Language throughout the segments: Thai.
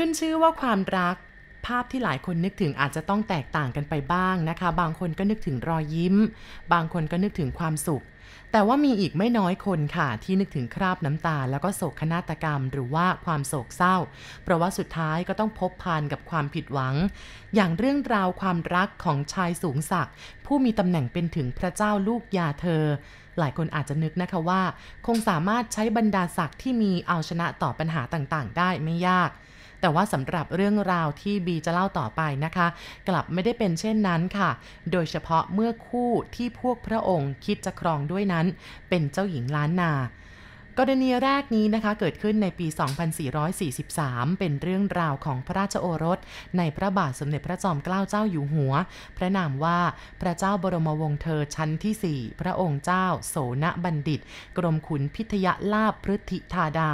ขึ้นชื่อว่าความรักภาพที่หลายคนนึกถึงอาจจะต้องแตกต่างกันไปบ้างนะคะ บางคนก็นึกถึงรอยยิ้ม บางคนก็นึกถึงความสุข แต่ว่ามีอีกไม่น้อยคนค่ะที่นึกถึงคราบน้ำตาแล้วก็โศกนาฏกรรมหรือว่าความโศกเศร้าเพราะว่าสุดท้ายก็ต้องพบพานกับความผิดหวัง อย่างเรื่องราวความรักของชายสูงศักดิ์ผู้มีตำแหน่งเป็นถึงพระเจ้าลูกยาเธอ หลายคนอาจจะนึกนะคะว่า คงสามารถใช้บรรดาศักดิ์ที่มีเอาชนะต่อปัญหาต่างๆ ได้ไม่ยากแต่ว่าสำหรับเรื่องราวที่บีจะเล่าต่อไปนะคะ กลับไม่ได้เป็นเช่นนั้นค่ะ โดยเฉพาะเมื่อคู่ที่พวกพระองค์คิดจะครองด้วยนั้น เป็นเจ้าหญิงล้านนา กรณีแรกนี้นะคะเกิดขึ้นในปี 2443 เป็นเรื่องราวของพระราชโอรส ในพระบาทสมเด็จพระจอมเกล้าเจ้าอยู่หัว พระนามว่าพระเจ้าบรมวงศ์เธอชั้นที่ 4 พระองค์เจ้าโสนบัณฑิต กรมขุนพิทยลาภพฤทธิธาดา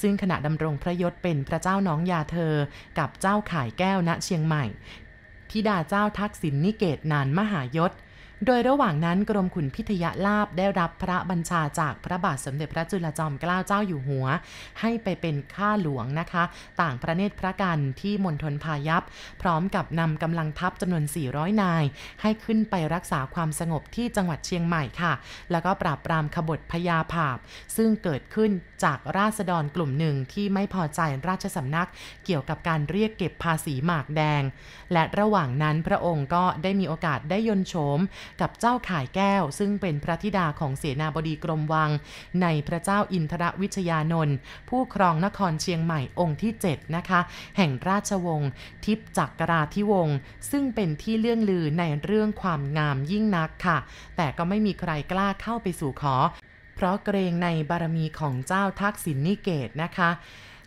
ซึ่งขณะดำรงพระยศเป็นพระเจ้าน้องยาเธอ กับเจ้าขายแก้วณเชียงใหม่ ทิดาเจ้าทักษิณนนิเกตนานมหายศ โดยระหว่างนั้นกรมขุนพิทยาลาบได้รับพระบัญชาจากพระบาทสมเด็จพระจุลจอมเกล้าเจ้าอยู่หัว ให้ไปเป็นข้าหลวงนะคะ ต่างพระเนตรพระกันที่มณฑลพายัพ พร้อมกับนำกำลังทัพจำนวน 400 นาย ให้ขึ้นไปรักษาความสงบที่จังหวัดเชียงใหม่ค่ะ แล้วก็ปราบปรามขบฏพญาภาพ ซึ่งเกิดขึ้นจากราษฎรกลุ่มหนึ่งที่ไม่พอใจราชสำนัก เกี่ยวกับการเรียกเก็บภาษีหมากแดง และระหว่างนั้นพระองค์ก็ได้มีโอกาสได้ยนโฉมกับเจ้าข่ายแก้ว ซึ่งเป็นพระธิดาของเสนาบดีกรมวัง ในพระเจ้าอินทรวิชยานนท์ผู้ครองนครเชียงใหม่องค์ที่ 7 นะคะ แห่งราชวงศ์ทิพจักรราธิวงศ์ซึ่งเป็นที่เลื่องลือในเรื่องความงามยิ่งนักค่ะ แต่ก็ไม่มีใครกล้าเข้าไปสู่ขอเพราะเกรงในบารมีของเจ้าทักษิณนิเกตนะคะ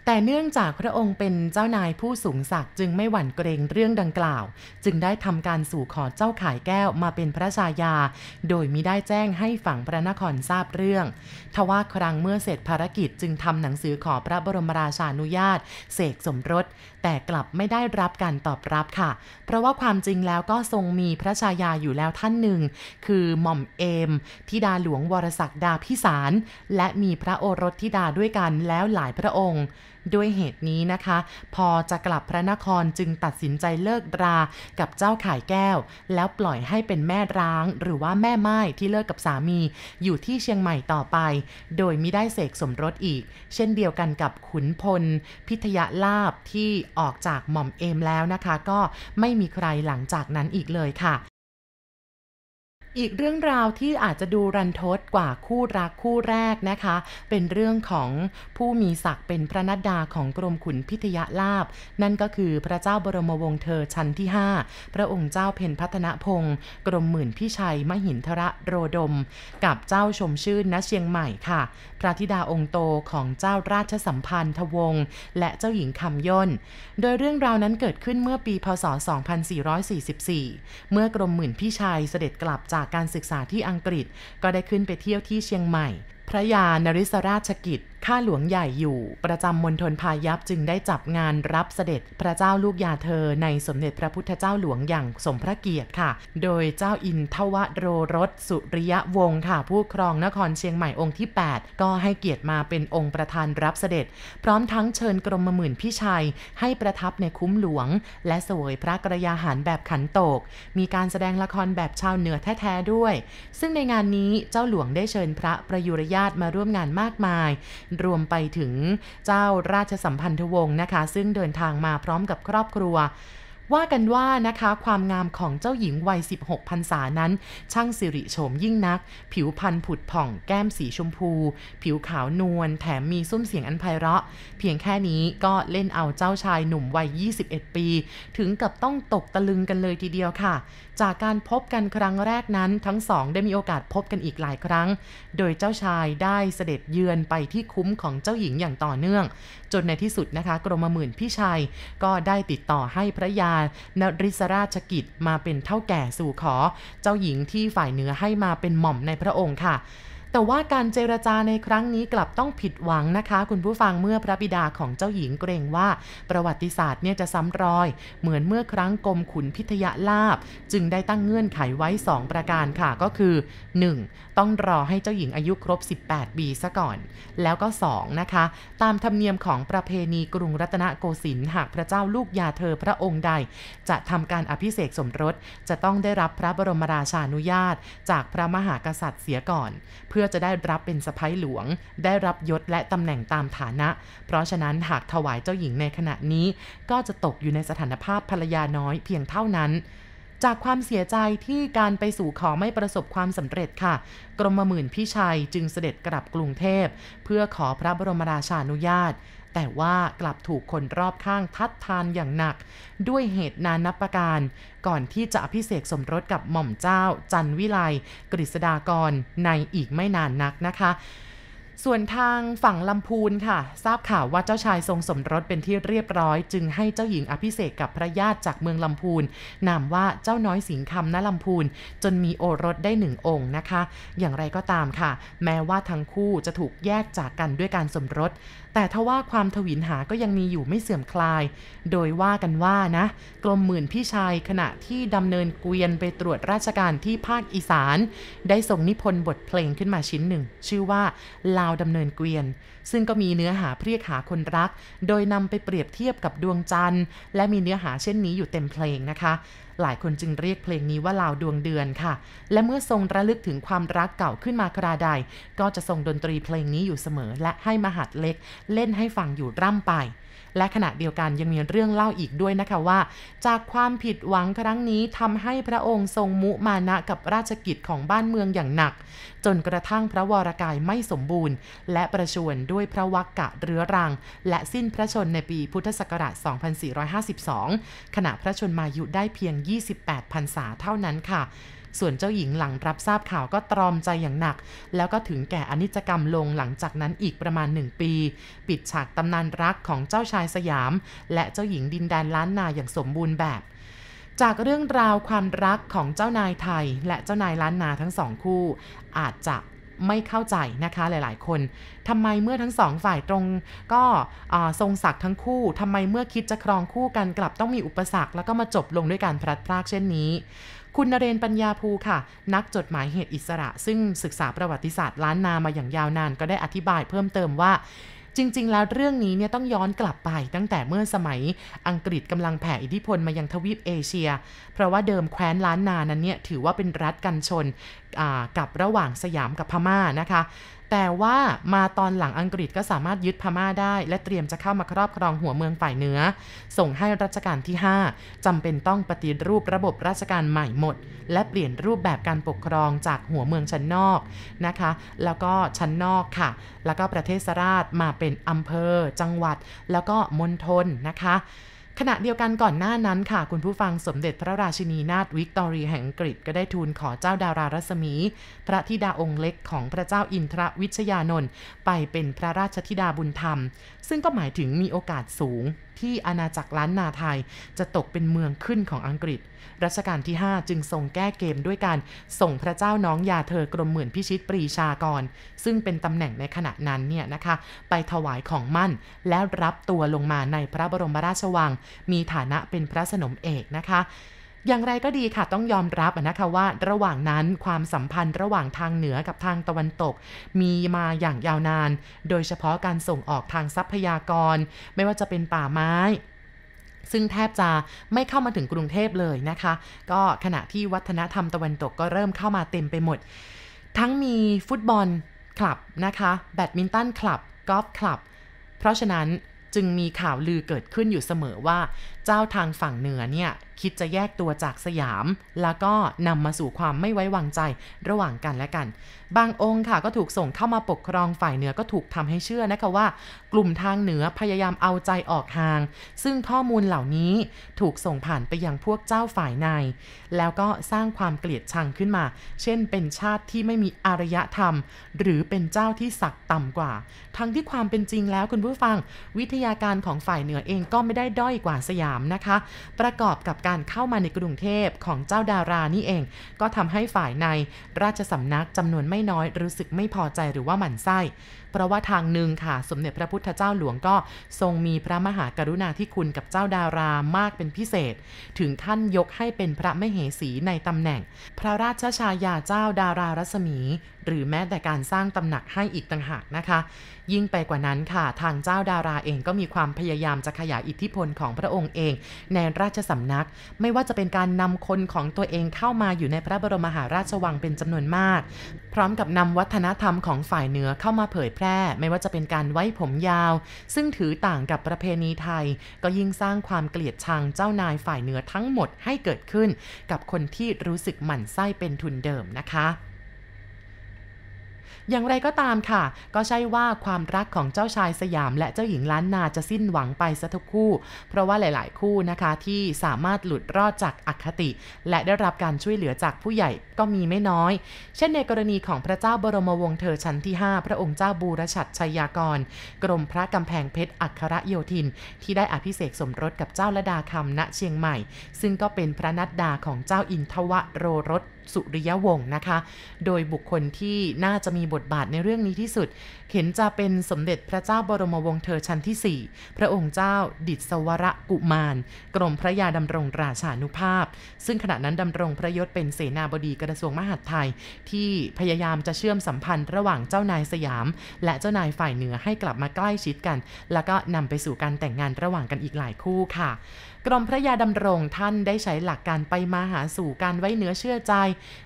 แต่เนื่องจากพระองค์เป็นเจ้านายผู้สูงศักดิ์จึงไม่หวั่นเกรงเรื่องดังกล่าว จึงได้ทำการสู่ขอเจ้าขายแก้วมาเป็นพระชายา โดยมิได้แจ้งให้ฝั่งพระนครทราบเรื่องทว่าครั้งเมื่อเสร็จภารกิจจึงทำหนังสือขอพระบรมราชานุญาตเสกสมรสแต่กลับไม่ได้รับการตอบรับค่ะ เพราะว่า ความจริงแล้วก็ทรงมีพระชายาอยู่แล้วท่านหนึ่ง คือหม่อมเอม ทิดาหลวงวรศักดาพิสารและมีพระโอรสทิดาด้วยกันแล้วหลายพระองค์ ด้วยเหตุนี้นะคะ พอจะกลับพระนครจึงตัดสินใจเลิกรากับเจ้าขายแก้ว แล้วปล่อยให้เป็นแม่ร้างหรือว่าแม่ไม้ที่เลิกกับสามี อยู่ที่เชียงใหม่ต่อไป โดยไม่ได้เสกสมรสอีก เช่นเดียวกันกับขุนพล พิทยาลาบที่ออกจากหม่อมเอมแล้วนะคะ ก็ไม่มีใครหลังจากนั้นอีกเลยค่ะอีกเรื่องราวที่อาจจะดูรันทดกว่าคู่รักคู่แรกนะคะ เป็นเรื่องของผู้มีศักดิ์เป็นพระนัดดาของกรมขุนพิทยาลาบนั่นก็คือพระเจ้าบรมวงศ์เธอชั้นที่ 5 พระองค์เจ้าเพนพัฒนพงศ์กรมหมื่นพิชัยมหินทระโรดม กับเจ้าชมชื่นณเชียงใหม่ค่ะ พระธิดาองค์โตของเจ้าราชสัมพันธวงศ์และเจ้าหญิงคำย่นโดยเรื่องราวนั้นเกิดขึ้นเมื่อปีพศ2444 เมื่อกรมหมื่นพิชัยเสด็จกลับจากจากการศึกษาที่อังกฤษก็ได้ขึ้นไปเที่ยวที่เชียงใหม่ พระยานริศราชกิจข้าหลวงใหญ่อยู่ประจำมณฑลพายัพ จึงได้จับงานรับเสด็จพระเจ้าลูกยาเธอในสมเด็จพระพุทธเจ้าหลวงอย่างสมพระเกียรติค่ะ โดยเจ้าอินทวโรรสสุริยวงศ์ค่ะ ผู้ครองนครเชียงใหม่องค์ที่ 8 ก็ให้เกียรติมาเป็นองค์ประธานรับเสด็จ พร้อมทั้งเชิญกรมหมื่นพี่ชัยให้ประทับในคุ้มหลวง และสวยพระกระยาหารแบบขันโตก มีการแสดงละครแบบชาวเหนือแท้ๆด้วย ซึ่งในงานนี้เจ้าหลวงได้เชิญพระประยุรญาตมาร่วมงานมากมายรวมไปถึงเจ้าราชสัมพันธวงศ์นะคะ ซึ่งเดินทางมาพร้อมกับครอบครัว ว่ากันว่านะคะ ความงามของเจ้าหญิงวัย16พรรษานั้น ช่างสิริโฉมยิ่งนัก ผิวพรรณผุดผ่องแก้มสีชมพู ผิวขาวนวลแถมมีซุ้มเสียงอันไพเราะ เพียงแค่นี้ก็เล่นเอาเจ้าชายหนุ่มวัย21 ปี ถึงกับต้องตกตะลึงกันเลยทีเดียวค่ะจากการพบกันครั้งแรกนั้นทั้งสองได้มีโอกาสพบกันอีกหลายครั้ง โดยเจ้าชายได้เสด็จเยือนไปที่คุ้มของเจ้าหญิงอย่างต่อเนื่องจนในที่สุดนะคะ กรมหมื่นพี่ชายก็ได้ติดต่อให้พระยานริศราชกิจมาเป็นเท่าแก่สู่ขอเจ้าหญิงที่ฝ่ายเหนือให้มาเป็นหม่อมในพระองค์ค่ะแต่ว่าการเจรจาในครั้งนี้กลับต้องผิดหวังนะคะคุณผู้ฟังเมื่อพระบิดาของเจ้าหญิงเกรงว่าประวัติศาสตร์เนี่ยจะซ้ำรอยเหมือนเมื่อครั้งกรมขุนพิทยาลาบจึงได้ตั้งเงื่อนไขไว้2ประการค่ะก็คือ 1. ต้องรอให้เจ้าหญิงอายุครบ 18ปีซะก่อน แล้วก็2นะคะตามธรรมเนียมของประเพณีกรุงรัตนโกสินทร์หากพระเจ้าลูกยาเธอพระองค์ใด จะทำการอภิเษกสมรส จะต้องได้รับพระบรมราชานุญาต จากพระมหากษัตริย์เสียก่อนเพื่อพื่อจะได้รับเป็นสะพ้ยหลวง ได้รับยศและตำแหน่งตามฐานะ เพราะฉะนั้นหากถวายเจ้าหญิงในขณะนี้ ก็จะตกอยู่ในสถานภาพภรรยาน้อยเพียงเท่านั้น จากความเสียใจที่การไปสู่ขอไม่ประสบความสำเร็จค่ะ กรมหมื่นพิชัยจึงเสด็จกลับกรุงเทพ เพื่อขอพระบรมราชานุญาตแต่ว่ากลับถูกคนรอบข้างทัดทานอย่างหนัก ด้วยเหตุนานับประการ ก่อนที่จะอภิเษกสมรสกับหม่อมเจ้าจันวิไลกฤษดากรในอีกไม่นานนักนะคะส่วนทางฝั่งลำพูนค่ะ ทราบข่าวว่าเจ้าชายทรงสมรสเป็นที่เรียบร้อยจึงให้เจ้าหญิงอภิเษกกับพระญาติจากเมืองลำพูนนามว่าเจ้าน้อยสิงคำณลำพูนจนมีโอรสได้หนึ่งองค์นะคะ อย่างไรก็ตามค่ะ แม้ว่าทั้งคู่จะถูกแยกจากกันด้วยการสมรสแต่ทว่าความทวินหาก็ยังมีอยู่ไม่เสื่อมคลาย โดยว่ากันว่านะกลมหมื่นพี่ชายขณะที่ดำเนินเกวียนไปตรวจราชการที่ภาคอีสาน ได้ส่งนิพนธ์บทเพลงขึ้นมาชิ้นหนึ่ง ชื่อว่าลาาวดำเนินเกวียน ซึ่งก็มีเนื้อหาเรียกหาคนรัก โดยนำไปเปรียบเทียบกับดวงจันทร์ และมีเนื้อหาเช่นนี้อยู่เต็มเพลงนะคะ หลายคนจึงเรียกเพลงนี้ว่าลาวดวงเดือนค่ะ และเมื่อทรงระลึกถึงความรักเก่าขึ้นมาคราใด ก็จะทรงดนตรีเพลงนี้อยู่เสมอ และให้มหัดเล็ก เล่นให้ฟังอยู่ร่ำไปและขณะเดียวกันยังมีเรื่องเล่าอีกด้วยนะคะว่า จากความผิดหวังครั้งนี้ทำให้พระองค์ทรงมุมานะกับราชกิจของบ้านเมืองอย่างหนัก จนกระทั่งพระวรากายไม่สมบูรณ์ และประชวนด้วยพระวักกะเรื้อรัง และสิ้นพระชนในปีพุทธศักราช 2452 ขณะพระชนมายุได้เพียง 28พรรษาเท่านั้นค่ะส่วนเจ้าหญิงหลังรับทราบข่าวก็ตรอมใจอย่างหนัก แล้วก็ถึงแก่อนิจกรรมลงหลังจากนั้นอีกประมาณหนึ่งปี ปิดฉากตำนานรักของเจ้าชายสยาม และเจ้าหญิงดินแดนล้านนาอย่างสมบูรณ์แบบ จากเรื่องราวความรักของเจ้านายไทย และเจ้านายล้านนาทั้งสองคู่อาจจะไม่เข้าใจนะคะหลายๆคนทำไมเมื่อทั้งสองฝ่ายตรงก็ทรงศักดิ์ทั้งคู่ทำไมเมื่อคิดจะครองคู่กันกลับต้องมีอุปสรรคแล้วก็มาจบลงด้วยการพลัดพรากเช่นนี้คุณนเรนปัญญาภูค่ะ นักจดหมายเหตุอิสระ ซึ่งศึกษาประวัติศาสตร์ล้านนามาอย่างยาวนานก็ได้อธิบายเพิ่มเติมว่า จริงๆ แล้วเรื่องนี้เนี่ยต้องย้อนกลับไปตั้งแต่เมื่อสมัยอังกฤษกำลังแผ่อิทธิพลมายังทวีปเอเชีย เพราะว่าเดิมแคว้นล้านนานั้นเนี่ยถือว่าเป็นรัฐกันชนกับระหว่างสยามกับพม่านะคะแต่ว่ามาตอนหลังอังกฤษก็สามารถยึดพม่าได้และเตรียมจะเข้ามาครอบครองหัวเมืองฝ่ายเหนือ ส่งให้รัชกาลที่ 5 จำเป็นต้องปฏิรูประบบราชการใหม่หมด และเปลี่ยนรูปแบบการปกครองจากหัวเมืองชั้นนอกนะคะ แล้วก็ชั้นนอกค่ะ แล้วก็ประเทศสราช มาเป็นอำเภอ จังหวัด แล้วก็มณฑลนะคะขณะเดียวกันก่อนหน้านั้นค่ะ คุณผู้ฟังสมเด็จพระราชินีนาถวิกตอรีแห่งอังกฤษก็ได้ทูลขอเจ้าดารารัศมี พระธิดาองค์เล็กของพระเจ้าอินทรวิชยานนท์ไปเป็นพระราชธิดาบุญธรรม ซึ่งก็หมายถึงมีโอกาสสูงที่อาณาจักรล้านนาไทยจะตกเป็นเมืองขึ้นของอังกฤษ รัชกาลที่ 5 จึงทรงแก้เกมด้วยการส่งพระเจ้าน้องยาเธอกรมหมื่นพิชิตปรีชากรซึ่งเป็นตำแหน่งในขณะนั้นเนี่ยนะคะ ไปถวายของมั่นแล้วรับตัวลงมาในพระบรมราชวัง มีฐานะเป็นพระสนมเอกนะคะอย่างไรก็ดีค่ะต้องยอมรับนะคะว่า ระหว่างนั้นความสัมพันธ์ระหว่างทางเหนือกับทางตะวันตก มีมาอย่างยาวนานโดยเฉพาะการส่งออกทางทรัพยากร ไม่ว่าจะเป็นป่าไม้ ซึ่งแทบจะไม่เข้ามาถึงกรุงเทพเลยนะคะ ก็ขณะที่วัฒนธรรมตะวันตกก็เริ่มเข้ามาเต็มไปหมดทั้งมีฟุตบอลคลับนะคะแบดมินตันคลับกอล์ฟคลับเพราะฉะนั้นจึงมีข่าวลือเกิดขึ้นอยู่เสมอว่าเจ้าทางฝั่งเหนือเนี่ยคิดจะแยกตัวจากสยาม แล้วก็นำมาสู่ความไม่ไว้วางใจระหว่างกันและกัน บางองค์ค่ะก็ถูกส่งเข้ามาปกครองฝ่ายเหนือก็ถูกทำให้เชื่อนะคะว่ากลุ่มทางเหนือพยายามเอาใจออกห่าง ซึ่งข้อมูลเหล่านี้ถูกส่งผ่านไปยังพวกเจ้าฝ่ายใน แล้วก็สร้างความเกลียดชังขึ้นมา เช่นเป็นชาติที่ไม่มีอารยธรรมหรือเป็นเจ้าที่ศักดิ์ต่ำกว่า ทั้งที่ความเป็นจริงแล้วคุณผู้ฟังวิทยาการของฝ่ายเหนือเองก็ไม่ได้ด้อยกว่าสยาม3นะคะประกอบกับการเข้ามาในกรุงเทพของเจ้าดารานี่เอง ก็ทำให้ฝ่ายในราชสำนักจำนวนไม่น้อย รู้สึกไม่พอใจหรือว่าหมั่นไส้เพราะว่าทางหนึ่งค่ะ สมเด็จพระพุทธเจ้าหลวงก็ ทรงมีพระมหากรุณาธิคุณกับเจ้าดารามากเป็นพิเศษ ถึงท่านยกให้เป็นพระมเหสีในตำแหน่ง พระราชชายาเจ้าดารารัศมี หรือแม้แต่การสร้างตำหนักให้อีกต่างหากนะคะ ยิ่งไปกว่านั้นค่ะ ทางเจ้าดาราเองก็มีความพยายามจะขยายอิทธิพลของพระองค์เอง ในราชสำนัก ไม่ว่าจะเป็นการนำคนของตัวเองเข้ามาอยู่ในพระบรมหาราชวังเป็นจำนวนมาก พร้อมกับนำวัฒนธรรมของฝ่ายเหนือเข้ามาเผยแพร่ไม่ว่าจะเป็นการไว้ผมยาว ซึ่งถือต่างกับประเพณีไทย ก็ยิ่งสร้างความเกลียดชังเจ้านายฝ่ายเหนือทั้งหมดให้เกิดขึ้น กับคนที่รู้สึกหมั่นไส้เป็นทุนเดิมนะคะอย่างไรก็ตามค่ะ ก็ใช่ว่าความรักของเจ้าชายสยาม และเจ้าหญิงล้านนาจะสิ้นหวังไปซะทุกคู่ เพราะว่าหลาย ๆ คู่นะคะที่สามารถหลุดรอดจากอคติ และได้รับการช่วยเหลือจากผู้ใหญ่ก็มีไม่น้อย เช่นในกรณีของพระเจ้าบรมวงศ์เธอชั้นที่ 5 พระองค์เจ้าบูรชัดชัยยากร กรมพระกำแพงเพชรอัครโยธิน ที่ได้อภิเสกสมรสกับเจ้าละดาคำณเชียงใหม่ ซึ่งก็เป็นพระนัดดาของเจ้าอินทวโรรสสุริยวงศ์นะคะ โดยบุคคลที่น่าจะมีบทบาทในเรื่องนี้ที่สุดเห็นจะเป็นสมเด็จพระเจ้าบรมวงศ์เธอชั้นที่ 4 พระองค์เจ้าดิศวรกุมารกรมพระยาดำรงราชานุภาพ ซึ่งขณะนั้นดำรงพระยศเป็นเสนาบดีกระทรวงมหาดไทย ที่พยายามจะเชื่อมสัมพันธ์ระหว่างเจ้านายสยาม และเจ้านายฝ่ายเหนือให้กลับมาใกล้ชิดกัน แล้วก็นำไปสู่การแต่งงานระหว่างกันอีกหลายคู่ค่ะ กรมพระยาดำรงท่านได้ใช้หลักการไปมาหาสู่การไว้เนื้อเชื่อใจ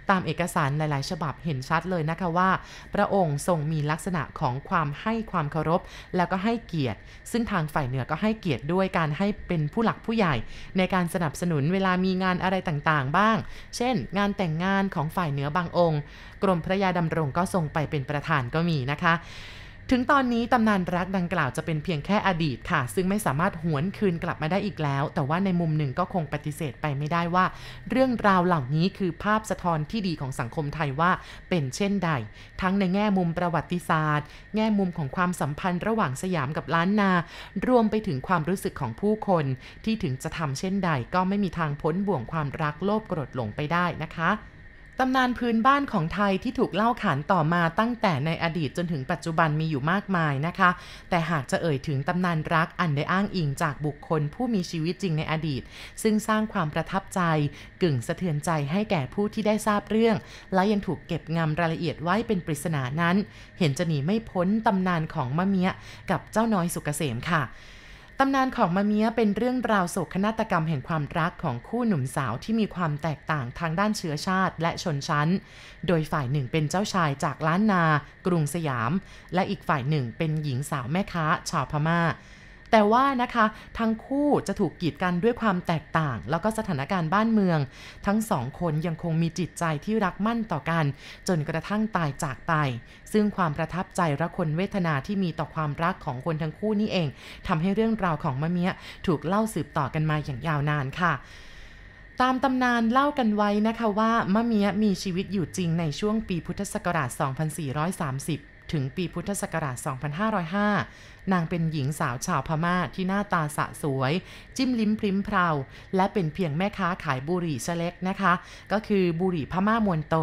ตามเอกสารหลาย ๆ ฉบับเห็นชัดเลยนะคะว่า พระองค์ทรงมีลักษณะของความให้ความเคารพ แล้วก็ให้เกียรติซึ่งทางฝ่ายเหนือก็ให้เกียรติด้วยการให้เป็นผู้หลักผู้ใหญ่ ในการสนับสนุนเวลามีงานอะไรต่างๆ บ้าง เช่นงานแต่งงานของฝ่ายเหนือบางองค์ กรมพระยาดำรงก็ทรงไปเป็นประธานก็มีนะคะถึงตอนนี้ตำนานรักดังกล่าวจะเป็นเพียงแค่อดีตค่ะ ซึ่งไม่สามารถหวนคืนกลับมาได้อีกแล้ว แต่ว่าในมุมหนึ่งก็คงปฏิเสธไปไม่ได้ว่า เรื่องราวเหล่านี้คือภาพสะท้อนที่ดีของสังคมไทยว่าเป็นเช่นใด ทั้งในแง่มุมประวัติศาสตร์ แง่มุมของความสัมพันธ์ระหว่างสยามกับล้านนา รวมไปถึงความรู้สึกของผู้คน ที่ถึงจะทำเช่นใดก็ไม่มีทางพ้นบ่วงความรักโลภโกรธหลงไปได้นะคะตำนานพื้นบ้านของไทยที่ถูกเล่าขานต่อมาตั้งแต่ในอดีตจนถึงปัจจุบันมีอยู่มากมายนะคะ แต่หากจะเอ่ยถึงตำนานรักอันได้อ้างอิงจากบุคคลผู้มีชีวิตจริงในอดีต ซึ่งสร้างความประทับใจกึ่งสะเทือนใจให้แก่ผู้ที่ได้ทราบเรื่อง และยังถูกเก็บงำรายละเอียดไว้เป็นปริศนานั้น เห็นจะหนีไม่พ้นตำนานของมะเมียกับเจ้าน้อยสุกเกษมค่ะำนานของมามียเป็นเรื่องราวโศกนาฏกรรมแห่งความรักของคู่หนุ่มสาวที่มีความแตกต่างทางด้านเชื้อชาติและชนชั้น โดยฝ่ายหนึ่งเป็นเจ้าชายจากล้านนากรุงสยาม และอีกฝ่ายหนึ่งเป็นหญิงสาวแม่ค้าชาวพมา่าแต่ว่านะคะทั้งคู่จะถูกกีดกันด้วยความแตกต่าง แล้วก็สถานการณ์บ้านเมือง ทั้งสองคนยังคงมีจิตใจที่รักมั่นต่อกัน จนกระทั่งตายจากไปซึ่งความประทับใจและคนเวทนาที่มีต่อความรักของคนทั้งคู่นี่เอง ทำให้เรื่องราวของมะเมียถูกเล่าสืบต่อกันมาอย่างยาวนานค่ะ ตามตำนานเล่ากันไว้นะคะว่ามะเมียมีชีวิตอยู่จริงในช่วงปีพุทธศักราช 2430ถึงปีพุทธศักราช2505 นางเป็นหญิงสาวชาวพม่าที่หน้าตาสะสวย จิ้มลิ้มพริ้มเพราและเป็นเพียงแม่ค้าขายบุหรี่เล็กนะคะ ก็คือบุหรี่พม่ามวนโต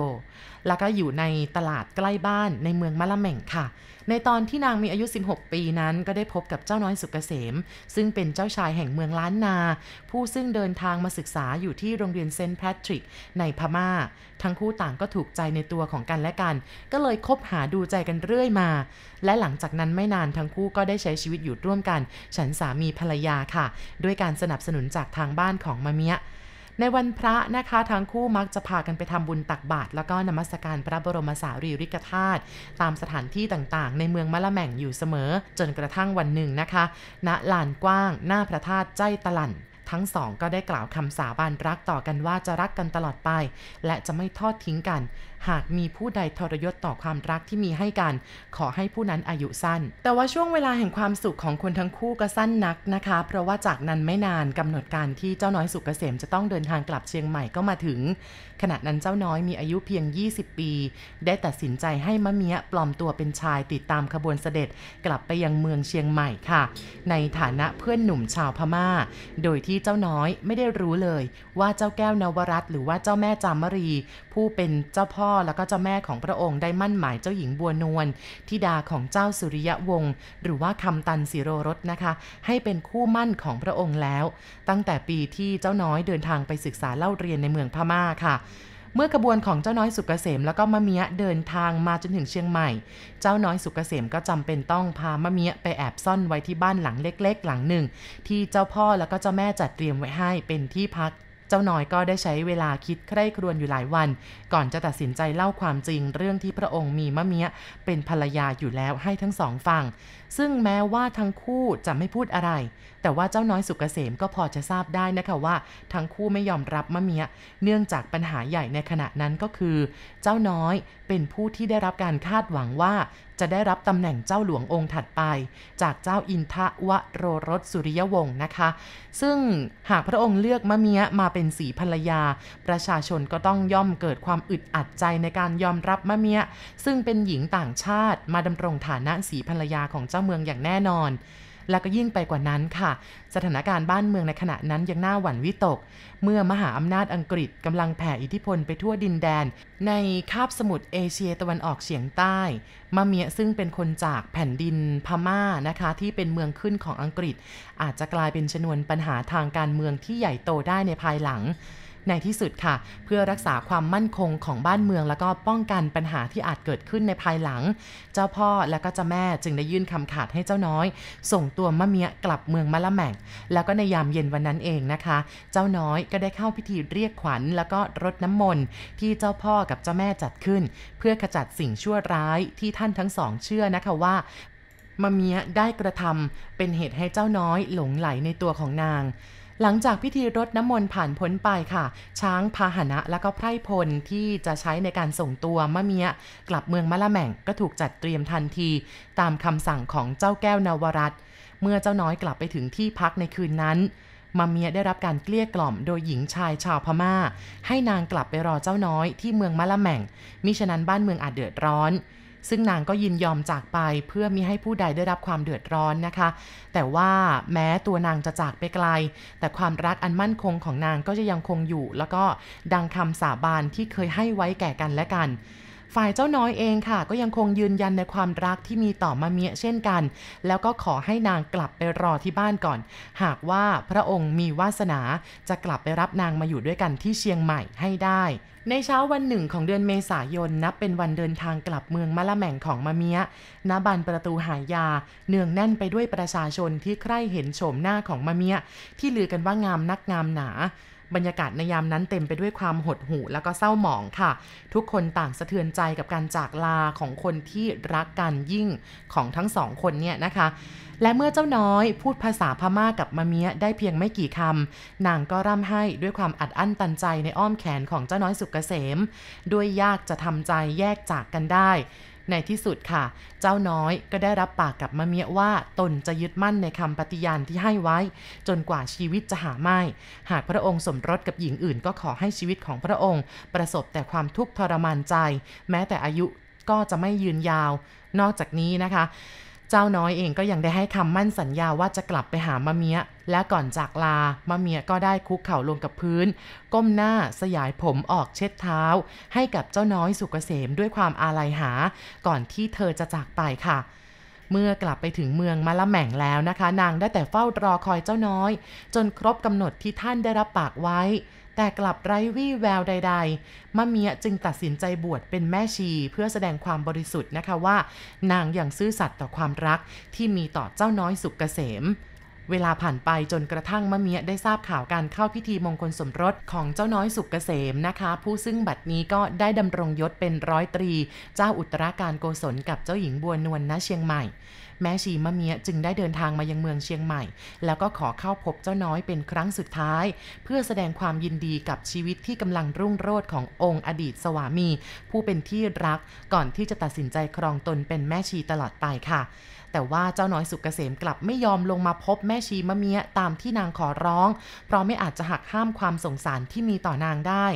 แล้วก็อยู่ในตลาดใกล้บ้านในเมืองมะละแม่งค่ะในตอนที่นางมีอายุ 16 ปีนั้นก็ได้พบกับเจ้าน้อยสุกเกษมซึ่งเป็นเจ้าชายแห่งเมืองล้านนา ผู้ซึ่งเดินทางมาศึกษาอยู่ที่โรงเรียนเซนต์แพทริกในพมา่า ทั้งคู่ต่างก็ถูกใจในตัวของกันและกัน ก็เลยคบหาดูใจกันเรื่อยมา และหลังจากนั้นไม่นานทั้งคู่ก็ได้ใช้ชีวิตอยู่ร่วมกัน ฉันสามีภรรยาค่ะ ด้วยการสนับสนุนจากทางบ้านของมามียะในวันพระ นะคะ ทั้งคู่มักจะพากันไปทำบุญตักบาตรแล้วก็นมัสการพระบรมสารีริกธาตุตามสถานที่ต่างๆ ในเมืองมะละแม่งอยู่เสมอ จนกระทั่งวันหนึ่งนะคะณลานกว้าง หน้าพระธาตุใจตะลันทั้งสองก็ได้กล่าวคำสาบานรักต่อกันว่าจะรักกันตลอดไป และจะไม่ทอดทิ้งกันหากมีผู้ใดทรยศต่อความรักที่มีให้กัน ขอให้ผู้นั้นอายุสั้น แต่ว่าช่วงเวลาแห่งความสุขของคนทั้งคู่ก็สั้นนักนะคะ เพราะว่าจากนั้นไม่นานกำหนดการที่เจ้าน้อยสุกเกษมจะต้องเดินทางกลับเชียงใหม่ก็มาถึง ขณะนั้นเจ้าน้อยมีอายุเพียง 20 ปี ได้ตัดสินใจให้มะเมียปลอมตัวเป็นชาย ติดตามขบวนเสด็จกลับไปยังเมืองเชียงใหม่ค่ะ ในฐานะเพื่อนหนุ่มชาวพมา่า โดยที่เจ้าน้อยไม่ได้รู้เลย ว่าเจ้าแก้วนวรัตหรือว่าเจ้าแม่จามรี ผู้เป็นเจ้าพ่อแล้วก็เจ้าแม่ของพระองค์ได้มั่นหมายเจ้าหญิงบัวนวลทิดาของเจ้าสุริยวงศ์ หรือว่าคำตันสิโรรสนะคะ ให้เป็นคู่มั่นของพระองค์แล้ว ตั้งแต่ปีที่เจ้าน้อยเดินทางไปศึกษาเล่าเรียนในเมืองพม่าค่ะ เมื่อกระบวนของเจ้าน้อยสุกเกษม แล้วก็มะเมียเดินทางมาจนถึงเชียงใหม่เจ้าน้อยสุกเกษมก็จำเป็นต้องพามะเมียไปแอบซ่อนไว้ที่บ้านหลังเล็ก ๆ หลังหนึ่ง ที่เจ้าพ่อแล้วก็เจ้าแม่จัดเตรียมไว้ให้เป็นที่พักเจ้าน้อยก็ได้ใช้เวลาคิดใคร่ครวญอยู่หลายวัน ก่อนจะตัดสินใจเล่าความจริงเรื่องที่พระองค์มีมะเมียเป็นภรรยาอยู่แล้วให้ทั้งสองฟังซึ่งแม้ว่าทั้งคู่จะไม่พูดอะไรแต่ว่าเจ้าน้อยสุกเกษมก็พอจะทราบได้นะคะว่า ทั้งคู่ไม่ยอมรับมะเมียเนื่องจากปัญหาใหญ่ในขณะนั้นก็คือ เจ้าน้อยเป็นผู้ที่ได้รับการคาดหวังว่าจะได้รับตำแหน่งเจ้าหลวงองค์ถัดไป จากเจ้าอินทะวโรรสสุริยวงศ์นะคะ ซึ่งหากพระองค์เลือกมะเมียมาเป็นสีภรรยา ประชาชนก็ต้องย่อมเกิดความอึดอัดใจในการยอมรับมะเมียซึ่งเป็นหญิงต่างชาติมาดำรงฐานะสีภรรยาของเจ้าเมืองอย่างแน่นอนแล้วก็ยิ่งไปกว่านั้นค่ะ สถานการณ์บ้านเมืองในขณะนั้นยังน่าหวั่นวิตก เมื่อมหาอำนาจอังกฤษกำลังแผ่อิทธิพลไปทั่วดินแดน ในคาบสมุทรเอเชียตะวันออกเฉียงใต้มาเมียซึ่งเป็นคนจากแผ่นดินพม่านะคะที่เป็นเมืองขึ้นของอังกฤษอาจจะกลายเป็นชนวนปัญหาทางการเมืองที่ใหญ่โตได้ในภายหลังในที่สุดค่ะ เพื่อรักษาความมั่นคงของบ้านเมืองแล้วก็ป้องกันปัญหาที่อาจเกิดขึ้นในภายหลัง เจ้าพ่อและก็เจ้าแม่จึงได้ยื่นคำขาดให้เจ้าน้อย ส่งตัวมะเมียกลับเมืองมะละแมงแล้วก็ในยามเย็นวันนั้นเองนะคะ เจ้าน้อยก็ได้เข้าพิธีเรียกขวัญ แล้วก็รดน้ำมนต์ที่เจ้าพ่อกับเจ้าแม่จัดขึ้น เพื่อขจัดสิ่งชั่วร้ายที่ท่านทั้งสอง เชื่อนะคะว่า มะเมียได้กระทำเป็นเหตุให้เจ้าน้อยหลงไหลในตัวของนางหลังจากพิธีรดน้ำมนต์ผ่านพ้นไปค่ะ ช้างพาหนะและก็ไพรพลที่จะใช้ในการส่งตัวมะเมีย กลับเมืองมะละแม่งก็ถูกจัดเตรียมทันที ตามคำสั่งของเจ้าแก้วนวรัต เมื่อเจ้าน้อยกลับไปถึงที่พักในคืนนั้นมาเมียได้รับการเกลี้ยกล่อมโดยหญิงชายชาวพมา่า ให้นางกลับไปรอเจ้าน้อย ที่เมืองมะละแม่งมิฉะนั้นบ้านเมืองอาจเดือดร้อนซึ่งนางก็ยินยอมจากไปเพื่อมิให้ผู้ใดได้รับความเดือดร้อนนะคะ แต่ว่าแม้ตัวนางจะจากไปไกล แต่ความรักอันมั่นคงของนางก็จะยังคงอยู่ แล้วก็ดังคำสาบานที่เคยให้ไว้แก่กันและกันฝ่ายเจ้าน้อยเองค่ะก็ยังคงยืนยันในความรักที่มีต่อมาเมียเช่นกัน แล้วก็ขอให้นางกลับไปรอที่บ้านก่อน หากว่าพระองค์มีวาสนาจะกลับไปรับนางมาอยู่ด้วยกันที่เชียงใหม่ให้ได้ ในเช้าวันหนึ่งของเดือนเมษายนนับเป็นวันเดินทางกลับเมืองมะละแม่งของมะเมียณบานประตูหายาเนืองแน่นไปด้วยประชาชนที่ใคร่เห็นโฉมหน้าของมะเมียที่ลือกันว่างามนักงามหนาบรรยากาศในยามนั้นเต็มไปด้วยความหดหู่แล้วก็เศร้าหมองค่ะ ทุกคนต่างสะเทือนใจกับการจากลาของคนที่รักกันยิ่งของทั้งสองคนเนี่ยนะคะ และเมื่อเจ้าน้อยพูดภาษาพม่ากับมาเมียได้เพียงไม่กี่คำนางก็ร่ำให้ด้วยความอัดอั้นตันใจในอ้อมแขนของเจ้าน้อยสุกเกษมด้วยยากจะทำใจแยกจากกันได้ในที่สุดค่ะ เจ้าน้อยก็ได้รับปากกับมะเมียว่า ตนจะยึดมั่นในคำปฏิญาณที่ให้ไว้ จนกว่าชีวิตจะหาไม่ หากพระองค์สมรสกับหญิงอื่น ก็ขอให้ชีวิตของพระองค์ประสบแต่ความทุกข์ทรมานใจ แม้แต่อายุก็จะไม่ยืนยาว นอกจากนี้นะคะเจ้าน้อยเองก็ยังได้ให้คำมั่นสัญญาว่าจะกลับไปหามะเมียและก่อนจากลามะเมียก็ได้คุกเข่าลงกับพื้น ก้มหน้าสยายผมออกเช็ดเท้า ให้กับเจ้าน้อยสุกเกษมด้วยความอาลัยหา ก่อนที่เธอจะจากไปค่ะ เมื่อกลับไปถึงเมืองมาละแม่งแล้วนะคะ นางได้แต่เฝ้ารอคอยเจ้าน้อย จนครบกำหนดที่ท่านได้รับปากไว้แต่กลับไร้วี่แววใด ๆ มะเมียจึงตัดสินใจบวชเป็นแม่ชี เพื่อแสดงความบริสุทธิ์นะคะว่า นางอย่างซื่อสัตย์ต่อความรักที่มีต่อเจ้าน้อยสุกเกษม เวลาผ่านไปจนกระทั่งมะเมียได้ทราบข่าวการเข้าพิธีมงคลสมรสของเจ้าน้อยสุกเกษมนะคะ ผู้ซึ่งบัดนี้ก็ได้ดำรงยศเป็นร้อยตรี เจ้าอุตราการโกศลกับเจ้าหญิงบัวนวลณเชียงใหม่แม่ชีมะเมียจึงได้เดินทางมายังเมืองเชียงใหม่ แล้วก็ขอเข้าพบเจ้าน้อยเป็นครั้งสุดท้าย เพื่อแสดงความยินดีกับชีวิตที่กำลังรุ่งโรจน์ขององค์อดีตสวามี ผู้เป็นที่รักก่อนที่จะตัดสินใจครองตนเป็นแม่ชีตลอดไปค่ะ แต่ว่าเจ้าน้อยสุกเกษมกลับไม่ยอมลงมาพบแม่ชีมะเมียตามที่นางขอร้องเพราะไม่อาจจะหักห้ามความสงสารที่มีต่อนางได้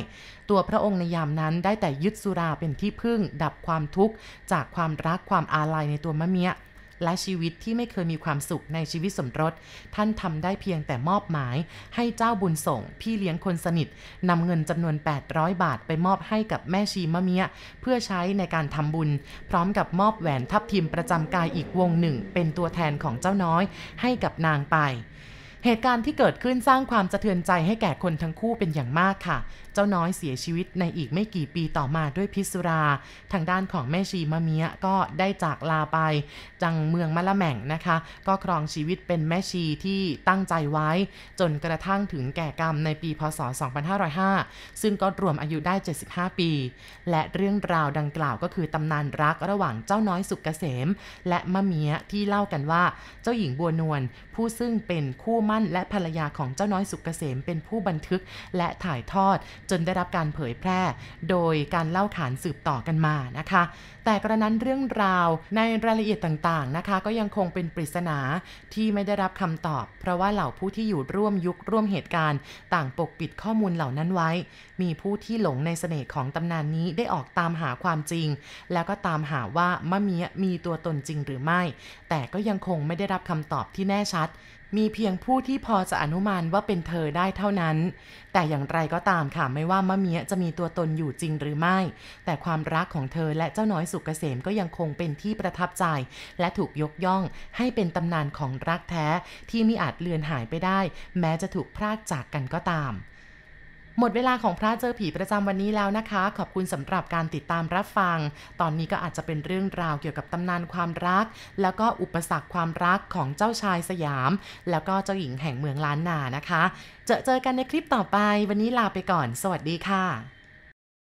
ตัวพระองค์ในยามนั้นได้แต่ยึดสุราเป็นที่พึ่ง ดับความทุกข์จากความรักความอาลัยในตัวมะเมียและชีวิตที่ไม่เคยมีความสุขในชีวิตสมรส ท่านทำได้เพียงแต่มอบหมายให้เจ้าบุญส่ง พี่เลี้ยงคนสนิทนำเงินจำนวน 800 บาทไปมอบให้กับแม่ชีมะเมียเพื่อใช้ในการทำบุญพร้อมกับมอบแหวนทับทิมประจำกายอีกวงหนึ่ง เป็นตัวแทนของเจ้าน้อยให้กับนางไป เหตุการณ์ที่เกิดขึ้นสร้างความสะเทือนใจให้แก่คนทั้งคู่เป็นอย่างมากค่ะเจ้าน้อยเสียชีวิตในอีกไม่กี่ปีต่อมาด้วยพิษสุรา ทางด้านของแม่ชีมะเมียก็ได้จากลาไป จังเมืองมะละแม่งนะคะ ก็ครองชีวิตเป็นแม่ชีที่ตั้งใจไว้จนกระทั่งถึงแก่กรรมในปีพศ2505ซึ่งก็รวมอายุได้ 75 ปี และเรื่องราวดังกล่าวก็คือตำนานรักระหว่างเจ้าน้อยสุกเกษม และมะเมียที่เล่ากันว่าเจ้าหญิงบัวนวลผู้ซึ่งเป็นคู่มั่นและภรรยาของเจ้าน้อยสุกเกษมเป็นผู้บันทึกและถ่ายทอดจนได้รับการเผยแพร่ โดยการเล่าขานสืบต่อกันมานะคะ แต่กระนั้นเรื่องราวในรายละเอียดต่างๆนะคะ ก็ยังคงเป็นปริศนาที่ไม่ได้รับคำตอบ เพราะว่าเหล่าผู้ที่อยู่ร่วมยุคร่วมเหตุการณ์ต่างปกปิดข้อมูลเหล่านั้นไว้ มีผู้ที่หลงในเสน่ห์ของตำนานนี้ได้ออกตามหาความจริง แล้วก็ตามหาว่ามะเมียมีตัวตนจริงหรือไม่ แต่ก็ยังคงไม่ได้รับคำตอบที่แน่ชัดมีเพียงผู้ที่พอจะอนุมานว่าเป็นเธอได้เท่านั้น แต่อย่างไรก็ตามค่ะไม่ว่ามะเมียจะมีตัวตนอยู่จริงหรือไม่ แต่ความรักของเธอและเจ้าน้อยสุกเกษมก็ยังคงเป็นที่ประทับใจ และถูกยกย่องให้เป็นตำนานของรักแท้ที่ไม่อาจเลือนหายไปได้ แม้จะถูกพรากจากกันก็ตามหมดเวลาของพระเจอผีประจำวันนี้แล้วนะคะ ขอบคุณสำหรับการติดตามรับฟัง ตอนนี้ก็อาจจะเป็นเรื่องราวเกี่ยวกับตำนานความรัก แล้วก็อุปสรรคความรักของเจ้าชายสยาม แล้วก็เจ้าหญิงแห่งเมืองล้านนานะคะเจอเจอกันในคลิปต่อไป วันนี้ลาไปก่อน สวัสดีค่ะ